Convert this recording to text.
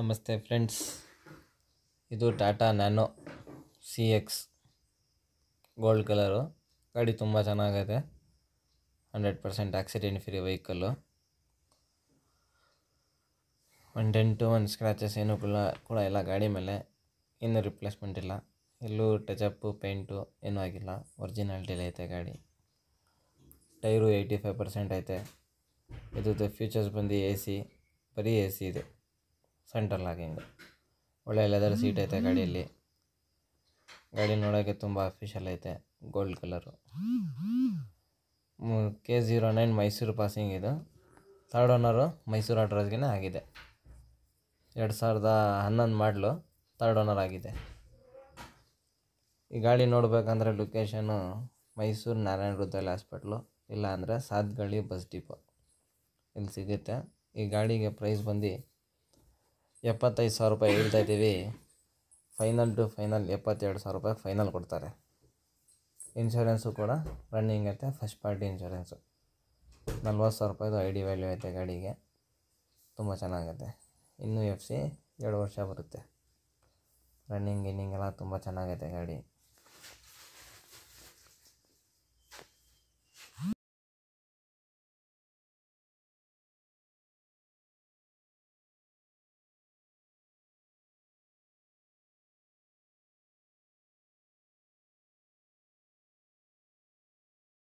ನಮಸ್ತೆ ಫ್ರೆಂಡ್ಸ್ ಇದು Tata Nano C X gold colour ಗಾಡಿ ತುಂಬ ಚೆನ್ನಾಗೈತೆ hundred percent accident free vehicle ten to one scratches ಏನೂ ಕೂಡ ಕೂಡ ಇಲ್ಲ ಗಾಡಿ ಮೇಲೆ ಇನ್ನೂ ರಿಪ್ಲೇಸ್ಮೆಂಟ್ ಇಲ್ಲ ಎಲ್ಲೂ ಟಚಪ್ಪು ಪೇಂಟು ಏನೂ ಆಗಿಲ್ಲ ಒರಿಜಿನಾಲಿಟಿಲಿ ಐತೆ ಗಾಡಿ ಟೈರು ಏಯ್ಟಿ ಫೈವ್ ಪರ್ಸೆಂಟ್ ಐತೆ ಇದ್ರದ್ದು ಫ್ಯೂಚರ್ಸ್ ಬಂದು ಎ ಸಿ ಬರೀ ಎ ಸಿ ಇದೆ ಸೆಂಟ್ರಲ್ ಲಾಕಿಂಗ್ ಒಳ್ಳೆ ಲೆದರ್ ಸೀಟ್ ಐತೆ ಗಾಡಿಯಲ್ಲಿ ಗಾಡಿ ನೋಡೋಕ್ಕೆ ತುಂಬ ಅಫಿಷಿಯಲ್ ಐತೆ gold colour K zero nine Mysuru passing ಇದು ಥರ್ಡ್ ಓನರು ಮೈಸೂರು ಅಡ್ರೆಸ್ಗೆ ಆಗಿದೆ ಎರಡು ಸಾವಿರದ ಹನ್ನೊಂದು ಮಾಡಲು ಥರ್ಡ್ ಓನರ್ ಆಗಿದೆ ಈ ಗಾಡಿ ನೋಡಬೇಕಂದ್ರೆ ಲೊಕೇಶನು ಮೈಸೂರು ನಾರಾಯಣ ಹೃದಯಲ್ ಹಾಸ್ಪಿಟ್ಲು ಇಲ್ಲ ಅಂದರೆ ಬಸ್ ಡಿಪೋ ಇಲ್ಲಿ ಸಿಗುತ್ತೆ ಈ ಗಾಡಿಗೆ ಪ್ರೈಸ್ ಬಂದು ಎಪ್ಪತ್ತೈದು ಸಾವಿರ ರೂಪಾಯಿ ಹೇಳ್ತಾ ಇದ್ದೀವಿ ಫೈನಲ್ ಟು ಫೈನಲ್ ಎಪ್ಪತ್ತೆರಡು ಸಾವಿರ ರೂಪಾಯಿ ಫೈನಲ್ ಕೊಡ್ತಾರೆ ಇನ್ಶೂರೆನ್ಸು ಕೂಡ ರನ್ನಿಂಗ್ ಐತೆ ಫಸ್ಟ್ ಪಾರ್ಟಿ ಇನ್ಶೂರೆನ್ಸು ನಲ್ವತ್ತು ಸಾವಿರ ರೂಪಾಯಿದು ಐ ಡಿ ವ್ಯಾಲ್ಯೂ ಐತೆ ಗಾಡಿಗೆ ತುಂಬ ಚೆನ್ನಾಗೈತೆ ಇನ್ನೂ ಎಫ್ ಸಿ ಎರಡು ವರ್ಷ ಬರುತ್ತೆ ರನ್ನಿಂಗ್ ಗಿನ್ನಿಂಗ್ ಎಲ್ಲ ತುಂಬ ಚೆನ್ನಾಗೈತೆ ಗಾಡಿ